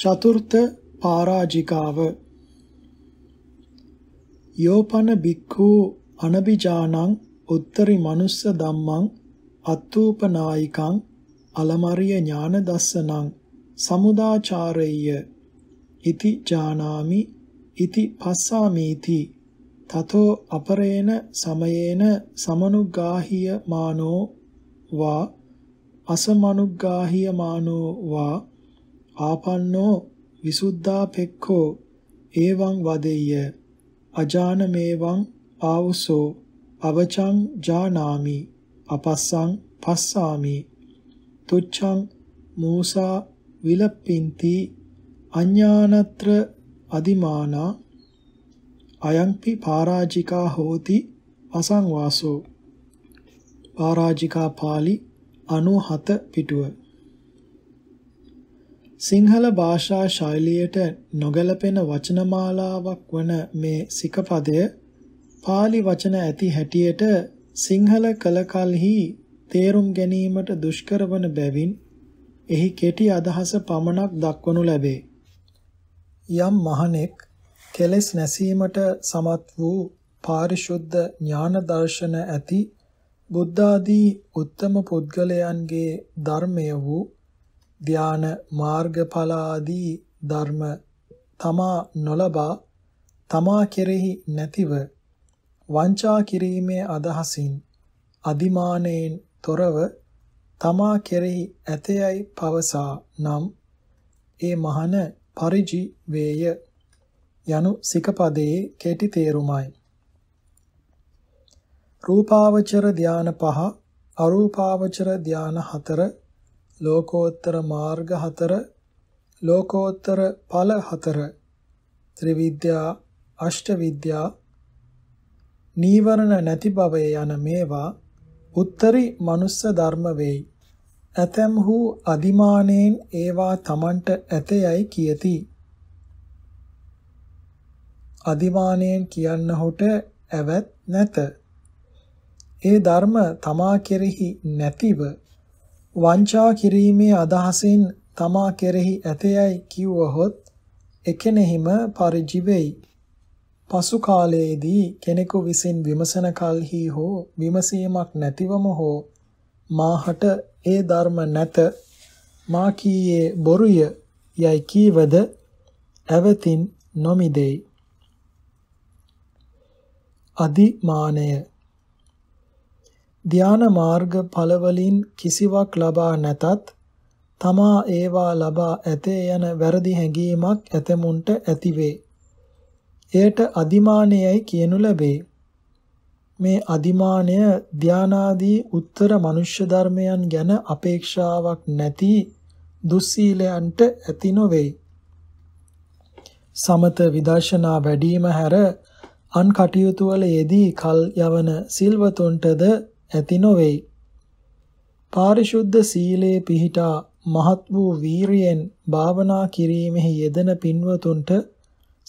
චතුර්ථ පරාජිකාව යෝපන බික්ඛු අනබිජානං උත්තරි මනුස්ස ධම්මං අත්ූපනායිකං අලමරිය ඥාන දස්සනං සමුදාචාරෙය්‍ය ඉති ජානාමි ඉති පස්සාමීති තතෝ අපරේන සමයේන සමනුග්ගාහිය මානෝ වා අසමනුග්ගාහිය මානෝ වා ආපන්නෝ විසුද්ධාපෙක්ඛෝ එවං වදෙය්‍ය අජානමේවං ආවසෝ අවචං ජානාමි අපස්සං පස්සාමි තුච්ඡං මූසා විලප්පින්ති අඥානත්‍ර අදිමානා අයංපි පරාජිකා හෝති අසංවාසෝ පරාජිකා පාළි 97 පිටුව සිංහල භාෂා ශෛලියට නොගැලපෙන වචනමාලාවක් වන මේ සිකපදය pāli වචන ඇති හැටියට සිංහල කල කලෙහි තේරුම් ගැනීමට දුෂ්කර වන බැවින් එහි කෙටි අදහස පමණක් දක්වනු ලැබේ. යම් මහණෙක් කෙලෙස් නැසීමට සමත් වූ පාරිශුද්ධ ඥාන දර්ශන ඇති බුද්ධ ආදී උත්තම පුද්ගලයන්ගේ ධර්මය වූ ධාන මාර්ගඵල ආදී ධර්ම තමා නොලබා තමා කෙරෙහි නැතිව වංචා කිරීමේ අදහසින් අදිමානයෙන් තොරව තමා කෙරෙහි ඇතයයි පවසා නම් ඒ මහන පරිජි වේය යනු සිකපදයේ කෙටි තේරුමයි රූපාවචර ධාන පහ අරූපාවචර ධාන හතර ලෝකෝත්තර මාර්ග හතර ලෝකෝත්තර ඵල හතර ත්‍රිවිද්‍යා අෂ්ටවිද්‍යා නීවරණ නැති බවය යන මේවා උත්තරි මනුස්ස ධර්ම වෙයි. ඇතැම්හු අදිමානයෙන් ඒවා තමන්ට ඇතයයි කියති. අදිමානයෙන් කියන්න හොට ඇවත් නැත. ඒ ධර්ම තමා කෙරෙහි නැතිව වංචා කිරීමේ අදහසින් තමා කෙරෙහි ඇතයයි කිව්වහොත් එකෙනෙහිම පරිජි වෙයි. පසු කාලයේදී කෙනෙකු විසින් විමසන කල්හි හෝ විමසීමක් නැතිවම හෝ මාහට ඒ ධර්ම නැත මා කීයේ බොරුය යයි කීවද ඇවතින් නොමිදෙයි. අදිමානය ධාන මාර්ග ඵලවලින් කිසිවක් ලබා නැතත් තමා ඒවා ලබා ඇතේ යන වැරදි හැඟීමක් ඇතමුන්ට ඇතිවේ. එයට අදිමානයයි කියනු ලැබේ. මේ අදිමානය ධානාදී උත්තර මනුෂ්‍ය ධර්මයන් ගැන අපේක්ෂාවක් නැති දුස්සීලයන්ට ඇති නොවේ. සමත විදර්ශනා වැඩිම හැර අන් කටයුතු වල යෙදී කල් යවන සිල්වතුන්ටද ඇති නොවේයි. පාරිශුද්ධ සීලයේ පිහිටා මහත් වූ වීරියෙන් භාවනා කිරීමෙහි යෙදෙන පින්වතුන්ට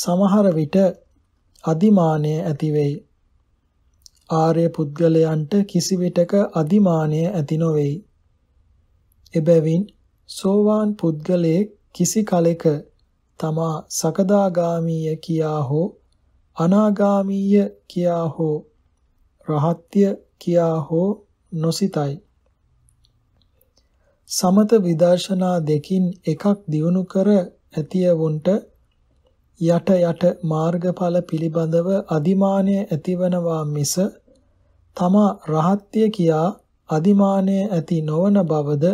සමහර විට අදිමානය ඇති වෙයි. ආර්ය පුද්ගලයන්ට කිසිවිටක අදිමානය ඇති නොවේයි. එබැවින් සෝවාන් පුද්ගලයෙක් කිසි කලෙක තමා සකදාගාමීය කියා හෝ අනාගාමීය කියා හෝ රහත්ය කියා හෝ නොසිතයි. සමත විදර්ශනා දෙකින් එකක් දියුණු කර ඇතියවුන්ට යට යට මාර්ගඵල පිළිබඳව අදිමානය ඇතිවනවා මිස තමා රහත්ය කියා අදිමානය ඇති නොවන බවද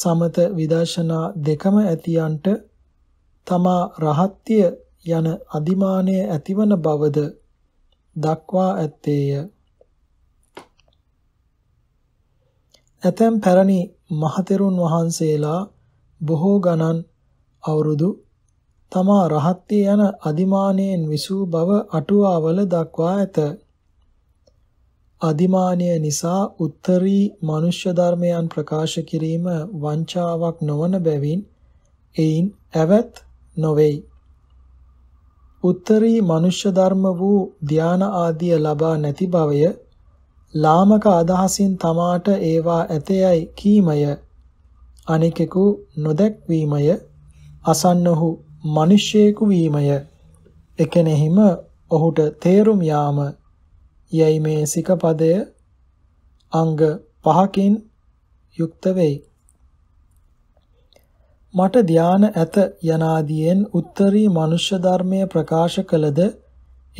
සමත විදර්ශනා දෙකම ඇතියන්ට තමා රහත්ය යන අදිමානය ඇතිවන බවද දක්වා ඇත්තේය. ඇතැම් පැරණි මහතෙරුන් වහන්සේලා බොහෝ ගණන් අවුරුදු තමා රහත්ති යන අදිමානයෙන් විසූ බව අටුවාවල දක්වා ඇත. අදිමානය නිසා උත්තරී මනුෂ්‍ය ධර්මයන් ප්‍රකාශ කිරීම වංචාවක් නොවන බැවින් එයින් ඇවත් නොවේයි. උත්තරී මනුෂ්‍ය ධර්ම වූ ධාන ආදිය ලබා නැති බවය ලාමක අදහසින් තමාට ඒවා ඇතේයි කීමය අනිකෙකු නොදැක්වීමය අසන්නහු මිනිසෙකු වීමය එකෙනෙහිම ඔහුට තේරුම් යාම යයි මේ සිකපදය අංග පහකින් යුක්ත වෙයි මට ධාන ඇත යනාදීෙන් උත්තරී මනුෂ්‍ය ධර්මය ප්‍රකාශ කළද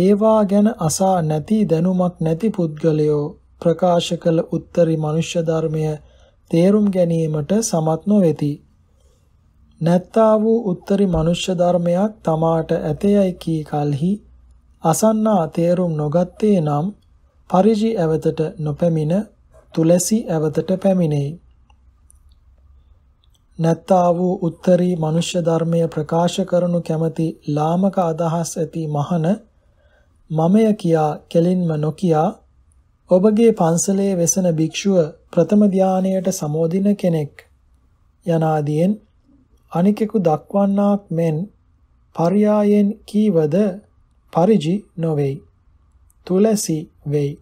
ඒවා ගැන අසා නැති දැනුමක් නැති පුද්ගලයෝ ප්‍රකාශ කළ උත්තරී මනුෂ්‍ය ධර්මය තේරුම් ගැනීමට සමත් නොවේති. නැත්තා වූ උත්තරී මනුෂ්‍ය ධර්මයක් තමාට ඇතේයි කී කලෙහි අසන්නා තේරුම් නොගත්තේ නම් පරිජි ඇවතට නොපැමිණ තුලසි ඇවතට පැමිණෙයි. නැත්තා වූ උත්තරී මනුෂ්‍ය ධර්මය ප්‍රකාශ කරනු කැමැති ලාමක අදහස් ඇති මහන මමය කියා කෙලින්ම නොකියා ඔබගේ පන්සලේ වෙසෙන භික්ෂුව ප්‍රථම ධානයට සමෝදින කෙනෙක් යනාදීන් අනිකෙකු දක්වන්නාක් මෙන් පර්යායෙන් කීවද පරිජි නොවේයි. තුලසි වෙයි.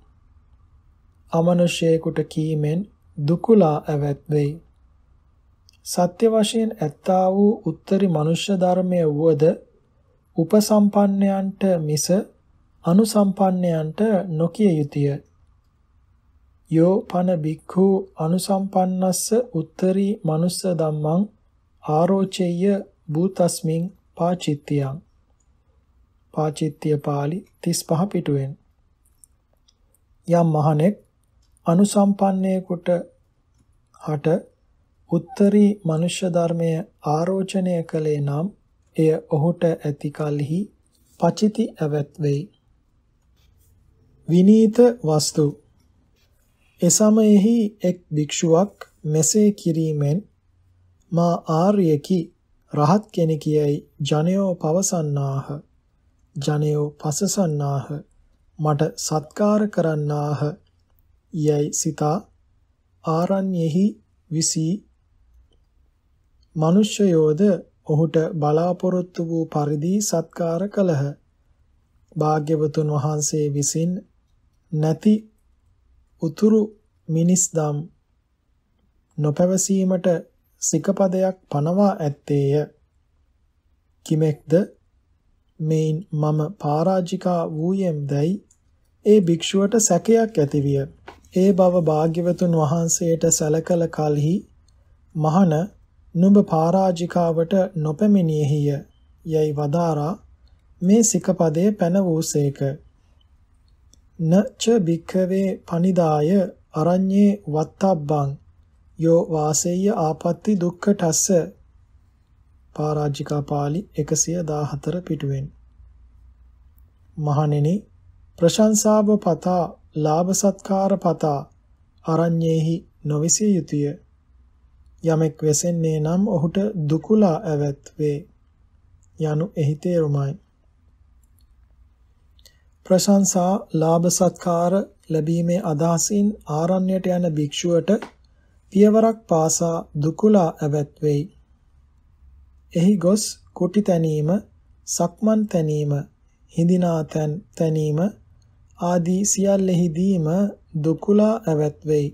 අමනුෂ්‍යයෙකුට කීමෙන් දුකුලා ඇවැත් වෙයි. සත්‍ය වශයෙන් ඇත්තා වූ උත්තරී මනුෂ්‍ය ධර්මයේ වුවද උපසම්පන්නයන්ට මිස අනුසම්පන්නයන්ට නොකිය යුතුය. යෝ පන බික්ඛු අනුසම්පන්නස්ස උත්තරී මනුස්ස ධම්මං ආරෝචෙය්‍ය භූතස්මින් පාචිත්‍යං පාචිත්‍ය පාළි 35 පිටුවෙන් යම් මහණෙක් අනුසම්පන්නයෙකුට හට උත්තරී මනුෂ්‍ය ධර්මය ආරෝචනය කළේ නම් එය ඔහුට ඇති කලෙහි පචිති ඇවත් වෙයි. විනීත වස්තු එසමයෙහි එක් භික්ෂුවක් මෙසේ කිරීමෙන් මා ආර්යකි රහත් කෙනෙකියයි ජනයෝ පවසන්නාහ ජනයෝ පසසන්නාහ මට සත්කාර කරන්නාහ යයි සිතා ආරණ්‍යෙහි විසී මනුෂ්‍යයෝද ඔහුට බලාපොරොත්තු වූ පරිදි සත්කාර කළහ. භාග්‍යවතුන් වහන්සේ විසින් නැති උතුරු මිනිස්දම් නොපැවසීමට සිකපදයක් පනවා ඇත්තේය. කිමෙක්ද මෙයින් මම පරාජිකා වූයෙම්දයි ඒ භික්ෂුවට සැකයක් ඇතිවිය. ඒ බව භාග්‍යවතුන් වහන්සේට සැලකල කලෙහි මහණ නුඹ පරාජිකාවට නොපැමිණියේය යයි වදාරා මේ සිකපදයේ පැන වූසේක නච භික්ඛවේ පනිදාය අරඤ්ඤේ වත්තබ්බං යෝ වාසෙය්‍ය ආපත්‍ති දුක්ඛටස්ස පරාජිකා පාළි 114 පිටුවෙන් මහණෙනි ප්‍රශංසාව පතා ලාභ සත්කාර පතා අරඤ්ඤේහි නොවිසිය යුතුය යමෙක් වෙසෙන්නේ නම් ඔහුට දුකුලා ඇවැත් වේ යනු එහි තේරුමයි. ප්‍රශංසා ලාභ සත්කාර ලැබීමේ අදහසින් ආරණ්‍යයට යන භික්ෂුවට පියවරක් පාසා දුකුලා ඇවැත් වෙයි. එහි ගොස් කුටි තැනීම, සක්මන් තැනීම, හිඳිනා තැනීම ආදී සියල්ලෙහිදීම දුකුලා ඇවැත් වෙයි.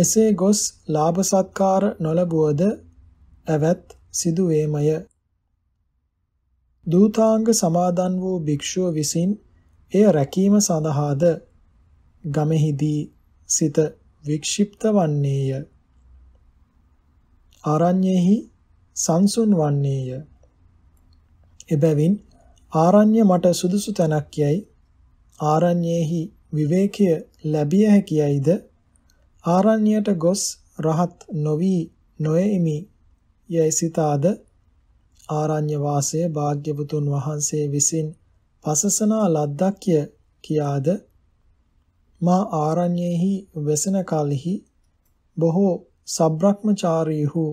එසේ ගොස් ලාභ සත්කාර නොලැබුවද ඇවත් සිදු වේමය. දූතාංග සමාදන් වූ භික්ෂුව විසින් එය රැකීම සඳහාද ගමෙහිදී සිත වික්ෂිප්ත වන්නේය. ආරණ්‍යෙහි සංසුන් වන්නේය. එබැවින් ආරණ්‍ය මට සුදුසු තැනක් යයි ආරණ්‍යෙහි විවේකය ලැබිය හැකියයිද ආරණ්‍යයට ගොස් රහත් නොවි නොයෙමි යයි සිතාද ආරණ්‍ය වාසය භාග්‍යවතුන් වහන්සේ විසින් පසසනා ලද්දක්ය කියාද මා ආරණ්‍යෙහි වෙසෙන කලෙහි බොහෝ සබ්‍රක්‍මචාරීහු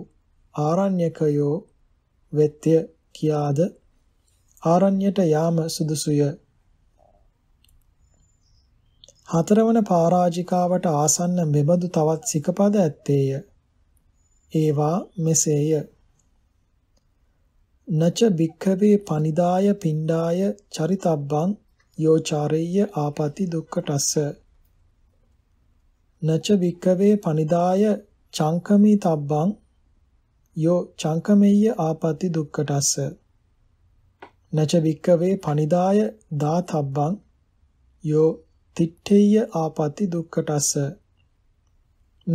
ආරණ්‍යකයෝ වෙත්‍ය කියාද ආරණ්‍යයට යාම සුදුසුය හතරවන පරාජිකාවට ආසන්න මෙබඳු තවත් සිකපද ඇත්තේය. ඒවා මෙසේය. නච භික්ඛවේ පනිදාය පිණ්ඩාය චරිතබ්බං යෝචාරෙය්‍ය ආපති දුක්ඛටස්ස නච භික්ඛවේ පනිදාය චංකමී තබ්බං යෝ චංකමෙය්‍ය ආපති දුක්ඛටස්ස නච භික්ඛවේ පනිදාය දාතබ්බං යෝ තිට්ඨේය ආපති දුක්ඛටස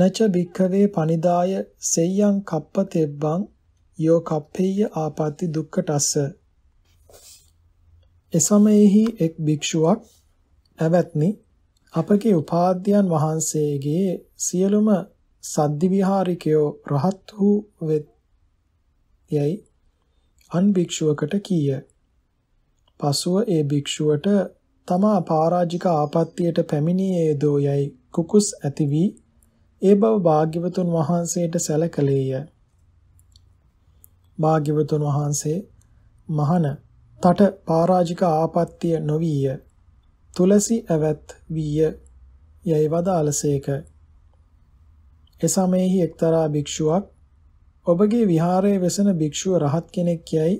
නච භික්ඛවේ පනිදාය සෙය්‍යං කප්ප තෙබ්බං යෝ කප්පේය ආපති දුක්ඛටස එසමෙහි එක් භික්ෂුවක් ඇවත්නි අපගේ උපාධ්‍යයන් වහන්සේගේ සියලුම සද්දි විහාරිකයෝ රහත් වූ වෙත් යයි අන් භික්ෂුවකට කීය. පසුව ඒ භික්ෂුවට තමා පරාජික ආපත්‍යයට පැමිණියේදෝ යයි කුකුස් ඇති වී ඒ බව භාග්‍යවතුන් වහන්සේට සැලකලේය. භාග්‍යවතුන් වහන්සේ මහන තට පරාජික ආපත්‍ය නොවිය. තුලසි ඇවත් විය යයි වදාළසේක. එසමෙහි එක්තරා භික්ෂුවක් ඔබගේ විහාරයේ වෙසෙන භික්ෂුව රහත් කෙනෙක් යයි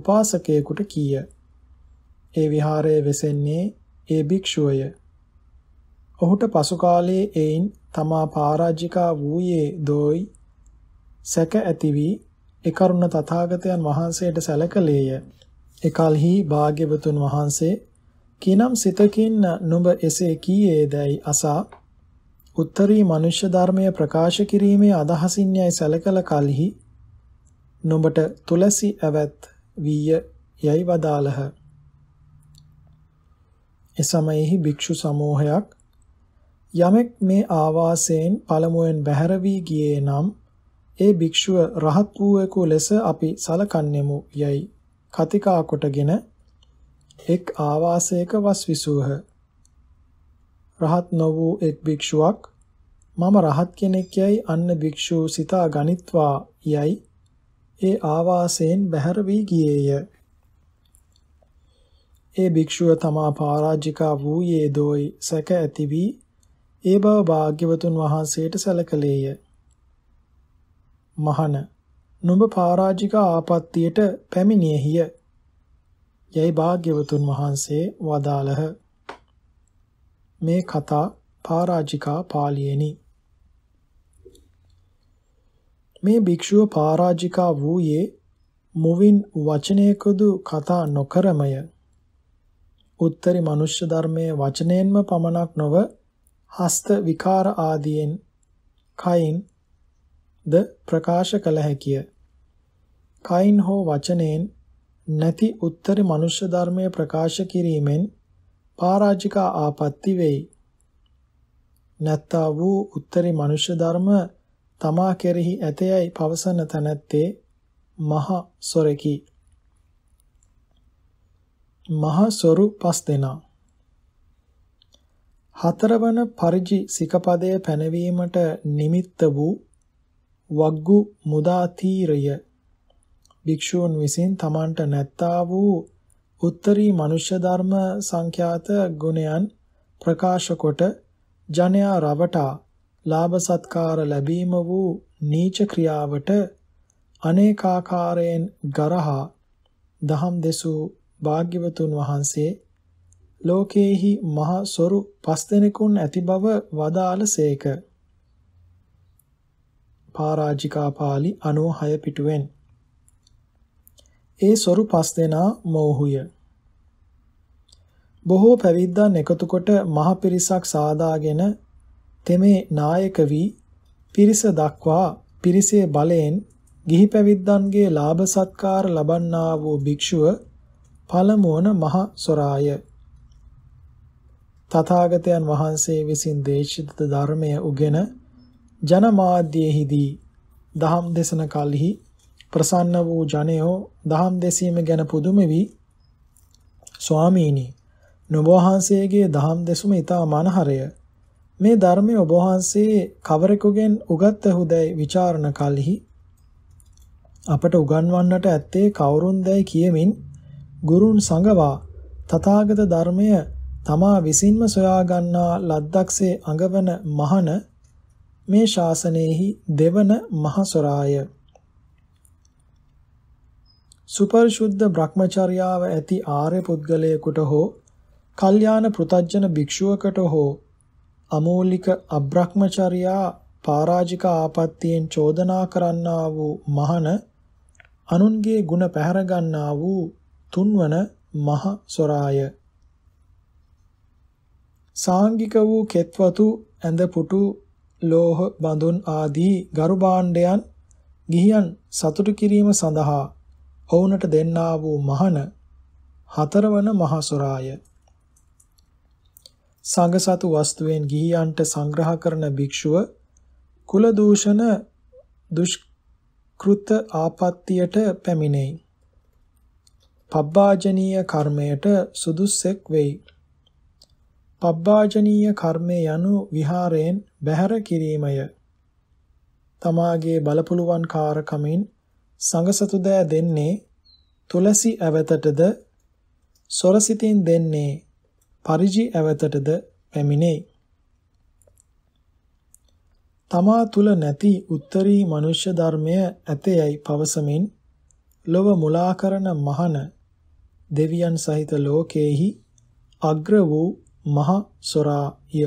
උපාසකයෙකුට කීය. ඒ විහාරයේ වෙසෙන්නේ ඒ භික්ෂුවය. ඔහුට පසු කාලයේ එයින් තමා පරාජිකා වූයේ දෝයි සැක ඇති වී ඒ කරුණ තථාගතයන් වහන්සේට සැලකලේය. එකල්හි භාග්‍යවතුන් වහන්සේ කිනම් සිතකින් නුඹ එසේ කීයේදයි අසා උත්තරී මනුෂ්‍ය ධර්මය ප්‍රකාශ කිරීමේ අදහසින් යයි සැලකල කලෙහි නුඹට තුලසි ඇවත් වීය යයි වදාළහ එසමයෙහි භික්ෂු සමූහයක් යමෙක් මේ ආවාසයෙන් පළමුවෙන් බැහැර වී ගියේ නම් ඒ භික්ෂුව රහත් වූවෙකු ලෙස අපි සලකන්නෙමු යයි කතිකා කොටගෙන එක් ආවාසයක වස් විසූහ රහත් නො වූ එක් භික්ෂුවක් මම රහත් කෙනෙක් යයි අන්න භික්ෂුව සිතා ගනිත්වා යයි ඒ ආවාසයෙන් බැහැර වී ගියේය ඒ භික්ෂුව තමා පරාජිකා වූයේ දෝයි සැක ඇති වී ඒ බව භාග්‍යවතුන් වහන්සේට සැලකලේය. මහන නුඹ පරාජිකා ආපත්තියට පැමිණියේය. යයි භාග්‍යවතුන් වහන්සේ වදාළහ. මේ කතා පරාජිකා පාළියෙනි. මේ භික්ෂුව පරාජිකා වූයේ මුවින් වචනයකදු කතා නොකරමය. උත්තරී මනුෂ්‍ය ධර්මයේ වචනයෙන්ම පමණක් නොව හස්ත විකාර ආදීන් කයින් ද ප්‍රකාශ කළ හැකිය. කයින් හෝ වචනයෙන් නැති උත්තරී මනුෂ්‍ය ධර්මයේ ප්‍රකාශ කිරීමෙන් පරාජික ආපත්‍ති වෙයි. නැත්තා වූ උත්තරී මනුෂ්‍ය ධර්ම තමා කෙරෙහි ඇතයයි පවසන තැනැත්තේ මහ සොරකි. මහ සොරු පස් දෙනා හතරවන පරිජි සිකපදය පැනවීමට නිමිත්ත වූ වග්ගු මුදාතීරය භික්ෂූන් විසින් තමන්ට නැත්තා වූ උත්තරී මනුෂ්‍ය ධර්ම සංඛ්‍යාත ගුණයන් ප්‍රකාශ කොට ජනයා රවටා ලාභ සත්කාර ලැබීම වූ නීච ක්‍රියාවට අනේකාකාරයෙන් ගරහා දහම් දෙසූ භාග්‍යවතුන් වහන්සේ ලෝකේහි මහ සොරු පස්දෙනෙකුන් ඇති බව වදාළ සේක. පාරාජිකා පාලි 96 පිටුවෙන්. ඒ සොරු පස්දෙනා මෝහුය. බොහෝ පැවිද්දන් එකතු කොට මහ පිරිසක් සාදාගෙන තෙමේ නායක වී පිරිස දක්වා පිරිසේ බලයෙන් ගිහි පැවිද්දන්ගේ ලාභ සත්කාර ලබන්නා වූ භික්ෂුව පළමුවන මහ සොරාය. තථාගතයන් වහන්සේ විසින් දේශිත ධර්මය උගෙන ජනමාධ්‍යයේහිදී දහම් දේශන කලෙහි ප්‍රසන්න වූ ජනයෝ දහම් දෙසීම ගැන පුදුම වී ස්වාමීනි නුඹ වහන්සේගේ දහම් දෙසුම ඊතා මනහරය මේ ධර්මයේ ඔබ වහන්සේ කවරෙකුගෙන් උගත්හුදැයි ਵਿਚාරණ කලෙහි අපට උගන්වන්නට ඇත්තේ කවුරුන්දයි කියමින් ගුරුන් සංගවා තථාගත ධර්මය තමා විසින්ම සොයා ගන්නා ලද්දක්සේ අඟවන මහන මේ ශාසනයෙහි දෙවන මහසොරාය සුපරිශුද්ධ භ්‍රමචර්යාව ඇති ආර්ය පුද්ගලයෙකුට හෝ කල්යාණ පෘතජන භික්ෂුවකට හෝ අමෝලික අබ්‍රහ්මචර්යා පරාජික ආපත්‍යෙන් චෝදනා කරන්නා වූ මහන අනුන්ගේ ಗುಣ පැහැර ගන්නා වූ තුන්වන මහ සොරාය සාංගික වූ කෙත්වතු ඇඳ පුටු ලෝහ බඳුන් ආදී ගරු භාණ්ඩයන් ගිහියන් සතුටු කිරීම සඳහා ඔවුන්ට දෙන්නා වූ මහන හතරවන මහ සොරාය සංඝසතු වස්තුවෙන් ගිහියන්ට සංග්‍රහ කරන භික්ෂුව කුල දූෂණ දුෂ්කෘත ආපත්‍යයට පැමිණෙයි පබ්බාජනීය කර්මයට සුදුස්සෙක් වෙයි. පබ්බාජනීය කර්මය යනු විහාරයෙන් බැහැර කිරීමය. තමාගේ බලපුලුවන් කාරකමින් සංගසතු දෑ දෙන්නේ තුලසි ඇවතටද සොරසිතින් දෙන්නේ පරිජි ඇවතටද පැමිණේ. තමා තුල නැති උත්තරී මනුෂ්‍ය ධර්මය ඇතේයි පවසමින් ලොව මුලා කරන මහන දෙවියන් සහිත ලෝකයේහි අග්‍ර වූ මහ සොරාය